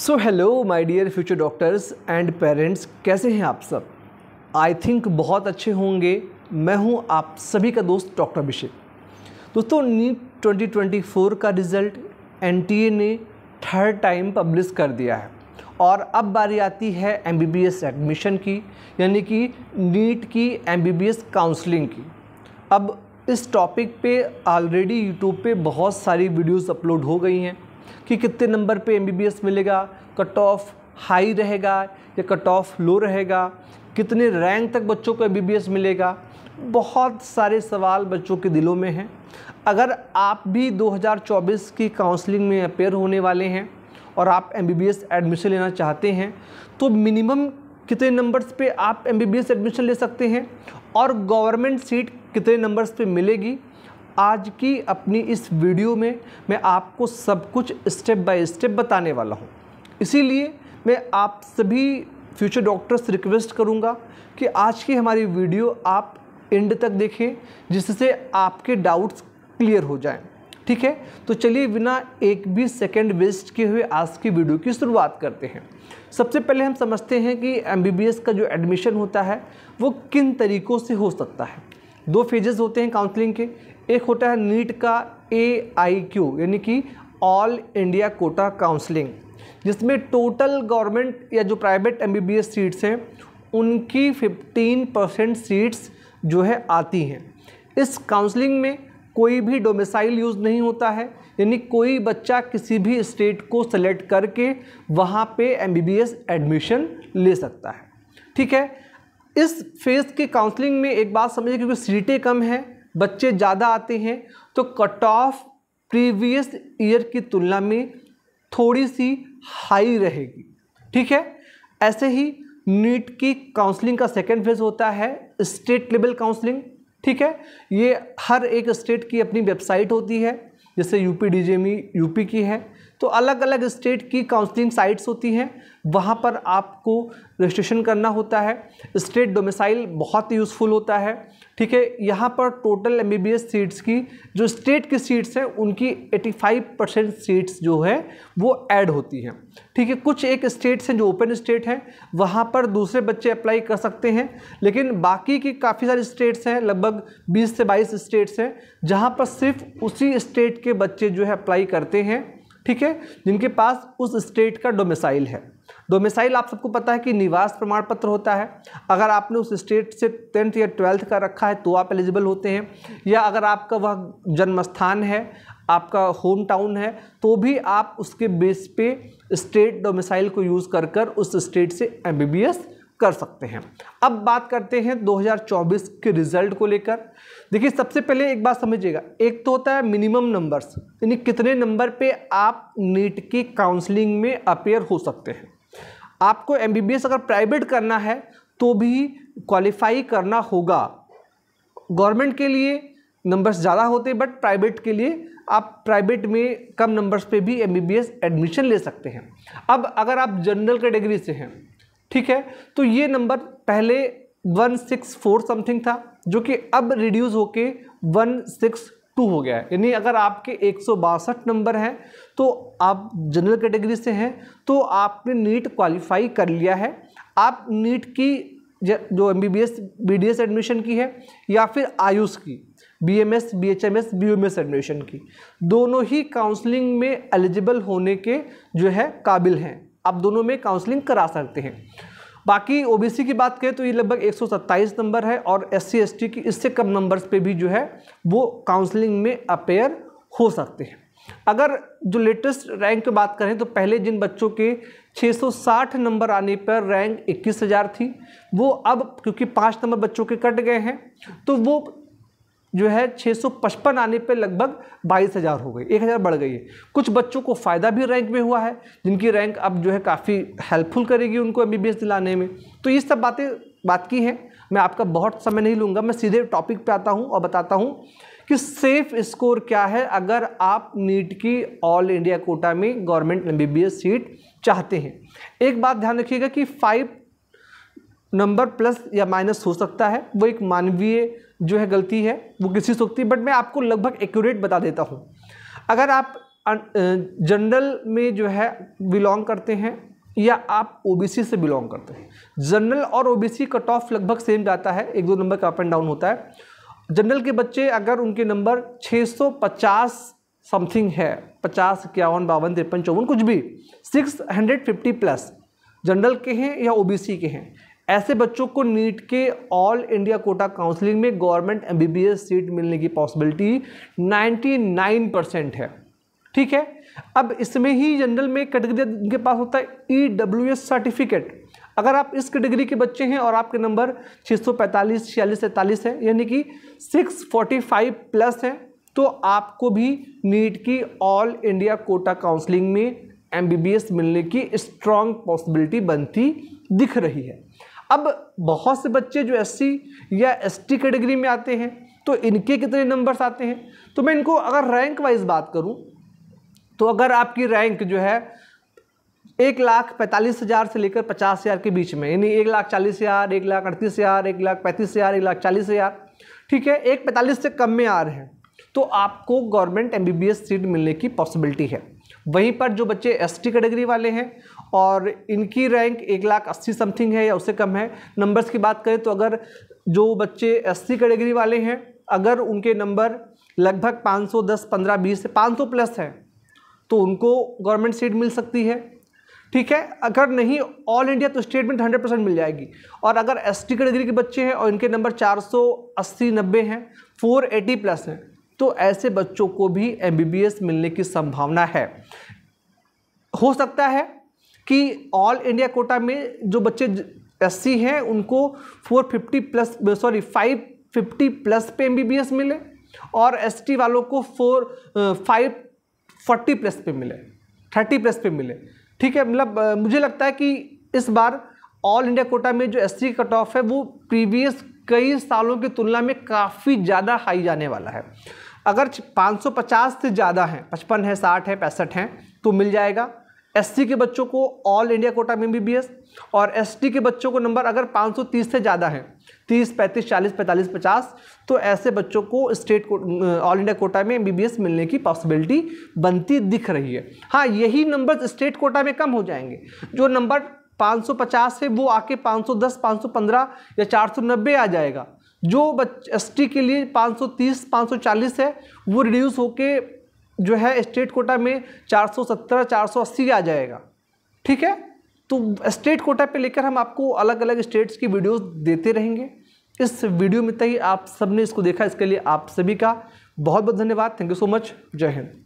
so hello my dear future doctors and parents कैसे हैं आप सब आई थिंक बहुत अच्छे होंगे मैं हूं आप सभी का दोस्त डॉक्टर अभिषेक दोस्तों नीट 2024 का रिज़ल्ट ए ने थर्ड टाइम पब्लिश कर दिया है और अब बारी आती है एस एडमिशन की यानी कि नीट की एस काउंसलिंग की अब इस टॉपिक पे ऑलरेडी यूट्यूब पे बहुत सारी वीडियोस अपलोड हो गई हैं कि कितने नंबर पे एमबीबीएस मिलेगा कट ऑफ हाई रहेगा या कट ऑफ लो रहेगा कितने रैंक तक बच्चों को एमबीबीएस मिलेगा बहुत सारे सवाल बच्चों के दिलों में हैं अगर आप भी 2024 की काउंसलिंग में अपेयर होने वाले हैं और आप एमबीबीएस एडमिशन लेना चाहते हैं तो मिनिमम कितने नंबर्स पे आप एमबीबीएस एडमिशन ले सकते हैं और गवर्नमेंट सीट कितने नंबर्स पे मिलेगी आज की अपनी इस वीडियो में मैं आपको सब कुछ स्टेप बाय स्टेप बताने वाला हूँ इसीलिए मैं आप सभी फ्यूचर डॉक्टर्स रिक्वेस्ट करूँगा कि आज की हमारी वीडियो आप एंड तक देखें जिससे आपके डाउट्स क्लियर हो जाएं ठीक है तो चलिए बिना एक भी सेकंड वेस्ट किए हुए आज की वीडियो की शुरुआत करते हैं सबसे पहले हम समझते हैं कि एम का जो एडमिशन होता है वो किन तरीक़ों से हो सकता है दो फेजेस होते हैं काउंसलिंग के एक होता है नीट का ए आई क्यू यानी कि ऑल इंडिया कोटा काउंसलिंग जिसमें टोटल गवर्नमेंट या जो private M B B S seats हैं उनकी फिफ्टीन परसेंट सीट्स जो है आती हैं इस काउंसलिंग में कोई भी डोमिसाइल यूज़ नहीं होता है यानी कोई बच्चा किसी भी स्टेट को सेलेक्ट करके वहाँ पे एस एडमिशन ले सकता है ठीक है इस फेज़ के काउंसलिंग में एक बात समझिए क्योंकि सीटें कम हैं बच्चे ज़्यादा आते हैं तो कट ऑफ प्रीवियस ईयर की तुलना में थोड़ी सी हाई रहेगी ठीक है ऐसे ही नीट की काउंसलिंग का सेकेंड फेज होता है स्टेट लेवल काउंसलिंग ठीक है ये हर एक स्टेट की अपनी वेबसाइट होती है जैसे यूपी डीजेमी यूपी की है तो अलग अलग स्टेट की काउंसलिंग साइट्स होती हैं वहाँ पर आपको रजिस्ट्रेशन करना होता है स्टेट डोमिसाइल बहुत यूज़फुल होता है ठीक है यहाँ पर टोटल एम बी सीट्स की जो स्टेट की सीट्स हैं उनकी 85 परसेंट सीट्स जो है वो ऐड होती हैं ठीक है कुछ एक स्टेट्स हैं जो ओपन स्टेट हैं वहाँ पर दूसरे बच्चे अप्लाई कर सकते हैं लेकिन बाकी की काफ़ी सारी स्टेट्स हैं लगभग 20 से 22 स्टेट्स हैं जहाँ पर सिर्फ उसी स्टेट के बच्चे जो है अप्लाई करते हैं ठीक है जिनके पास उस स्टेट का डोमिसाइल है डोमिसाइल आप सबको पता है कि निवास प्रमाण पत्र होता है अगर आपने उस स्टेट से टेंथ या ट्वेल्थ का रखा है तो आप एलिजिबल होते हैं या अगर आपका वह जन्मस्थान है आपका होम टाउन है तो भी आप उसके बेस पे स्टेट डोमिसाइल को यूज़ कर कर उस स्टेट से एम कर सकते हैं अब बात करते हैं 2024 के रिजल्ट को लेकर देखिए सबसे पहले एक बात समझिएगा एक तो होता है मिनिमम नंबर्स यानी कितने नंबर पे आप नीट की काउंसलिंग में अपेयर हो सकते हैं आपको एम अगर प्राइवेट करना है तो भी क्वालिफाई करना होगा गवर्नमेंट के लिए नंबर्स ज़्यादा होते हैं बट प्राइवेट के लिए आप प्राइवेट में कम नंबर्स पे भी एम एडमिशन ले सकते हैं अब अगर आप जनरल कैटेगरी से हैं ठीक है तो ये नंबर पहले वन सिक्स फोर समथिंग था जो कि अब रिड्यूस होके वन सिक्स टू हो गया है यानी अगर आपके एक नंबर हैं तो आप जनरल कैटेगरी से हैं तो आपने नीट क्वालिफाई कर लिया है आप नीट की जो M B B S B D S admission की है या फिर आयुष की B M S B H M S B M S admission की दोनों ही काउंसलिंग में एलिजिबल होने के जो है काबिल हैं आप दोनों में काउंसलिंग करा सकते हैं बाकी ओबीसी की बात करें तो ये लगभग 127 नंबर है और एस सी की इससे कम नंबर्स पे भी जो है वो काउंसलिंग में अपेयर हो सकते हैं अगर जो लेटेस्ट रैंक की बात करें तो पहले जिन बच्चों के 660 नंबर आने पर रैंक 21,000 थी वो अब क्योंकि पाँच नंबर बच्चों के कट गए हैं तो वो जो है 655 आने पे लगभग बाईस हज़ार हो गई एक हज़ार बढ़ गई है कुछ बच्चों को फ़ायदा भी रैंक में हुआ है जिनकी रैंक अब जो है काफ़ी हेल्पफुल करेगी उनको एम दिलाने में तो ये सब बातें बात की हैं मैं आपका बहुत समय नहीं लूँगा मैं सीधे टॉपिक पे आता हूँ और बताता हूँ कि सेफ़ स्कोर क्या है अगर आप नीट की ऑल इंडिया कोटा में गवर्नमेंट एम सीट चाहते हैं एक बात ध्यान रखिएगा कि फाइव नंबर प्लस या माइनस हो सकता है वो एक मानवीय जो है गलती है वो किसी से होती है बट मैं आपको लगभग एक्यूरेट बता देता हूँ अगर आप जनरल अं, में जो है बिलोंग करते हैं या आप ओबीसी से बिलोंग करते हैं जनरल और ओबीसी कट ऑफ लगभग सेम जाता है एक दो नंबर का अप एंड डाउन होता है जनरल के बच्चे अगर उनके नंबर 650 समथिंग है पचास इक्यावन बावन तिरपन चौवन कुछ भी 650 प्लस जनरल के हैं या ओबीसी के हैं ऐसे बच्चों को नीट के ऑल इंडिया कोटा काउंसलिंग में गवर्नमेंट एमबीबीएस सीट मिलने की पॉसिबिलिटी 99 परसेंट है ठीक है अब इसमें ही जनरल में कैटेगरी इनके पास होता है ई e सर्टिफिकेट अगर आप इस कैटेगरी के बच्चे हैं और आपके नंबर 645, छियालीस सैंतालीस है यानी कि 645 प्लस है तो आपको भी नीट की ऑल इंडिया कोटा काउंसलिंग में एमबीबीएस मिलने की स्ट्रांग पॉसिबिलिटी बनती दिख रही है अब बहुत से बच्चे जो एस या एस कैटेगरी में आते हैं तो इनके कितने नंबर्स आते हैं तो मैं इनको अगर रैंक वाइज बात करूं तो अगर आपकी रैंक जो है एक लाख पैंतालीस हज़ार से लेकर पचास हज़ार के बीच में यानी एक लाख चालीस हज़ार एक लाख अड़तीस हज़ार एक लाख पैंतीस हज़ार एक लाख चालीस हज़ार ठीक है एक पैंतालीस से कम में आ रहे हैं तो आपको गवर्नमेंट एम सीट मिलने की पॉसिबिलिटी है वहीं पर जो बच्चे एस टी कैटेगरी वाले हैं और इनकी रैंक एक लाख अस्सी समथिंग है या उससे कम है नंबर्स की बात करें तो अगर जो बच्चे एस टी कैटेगरी वाले हैं अगर उनके नंबर लगभग 510, 15, 20 500 प्लस हैं तो उनको गवर्नमेंट सीट मिल सकती है ठीक है अगर नहीं ऑल इंडिया तो स्टेटमेंट 100 परसेंट मिल जाएगी और अगर एस टी कैटेगरी के बच्चे हैं और इनके नंबर चार सौ हैं फोर प्लस हैं तो ऐसे बच्चों को भी एम मिलने की संभावना है हो सकता है कि ऑल इंडिया कोटा में जो बच्चे एस हैं उनको 450 प्लस सॉरी 550 प्लस पे एम मिले और एस वालों को फोर फाइव फोर्टी प्लस पे मिले थर्टी प्लस पे मिले ठीक है मतलब मुझे लगता है कि इस बार ऑल इंडिया कोटा में जो एस सी कट ऑफ है वो प्रीवियस कई सालों की तुलना में काफ़ी ज़्यादा हाई जाने वाला है अगर 550 से ज़्यादा हैं पचपन है साठ है पैंसठ हैं तो मिल जाएगा एससी के बच्चों को ऑल इंडिया कोटा में बी और एसटी के बच्चों को नंबर अगर 530 से ज़्यादा है 30, 35, 40, 45, 50 तो ऐसे बच्चों को स्टेट ऑल इंडिया कोटा में एम मिलने की पॉसिबिलिटी बनती दिख रही है हाँ यही नंबर स्टेट कोटा में कम हो जाएंगे जो नंबर 550 है वो आके 510, 515 या 490 आ जाएगा जो एस टी के लिए 530 540 है वो रिड्यूस होके जो है स्टेट कोटा में 470 480 आ जाएगा ठीक है तो स्टेट कोटा पे लेकर हम आपको अलग अलग स्टेट्स की वीडियोस देते रहेंगे इस वीडियो में तक आप सबने इसको देखा इसके लिए आप सभी का बहुत बहुत धन्यवाद थैंक यू सो मच जय हिंद